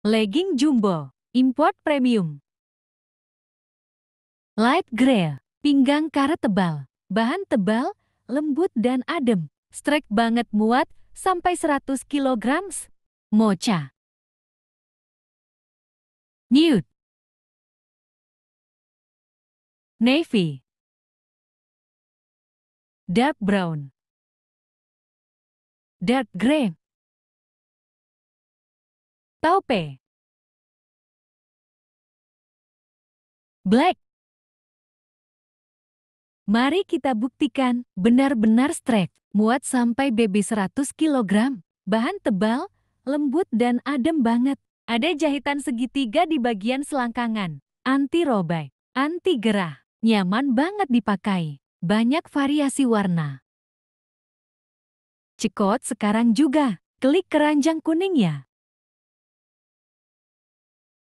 Legging jumbo, import premium. Light grey, pinggang karet tebal, bahan tebal, lembut dan adem, Strike banget muat sampai 100 kg. Mocha. Nude. Navy. Dark brown. Dark grey. Taupe. Black. Mari kita buktikan, benar-benar strek, muat sampai BB 100 kg, bahan tebal, lembut dan adem banget. Ada jahitan segitiga di bagian selangkangan, anti robek, anti gerah, nyaman banget dipakai, banyak variasi warna. Cekot sekarang juga, klik keranjang kuning ya.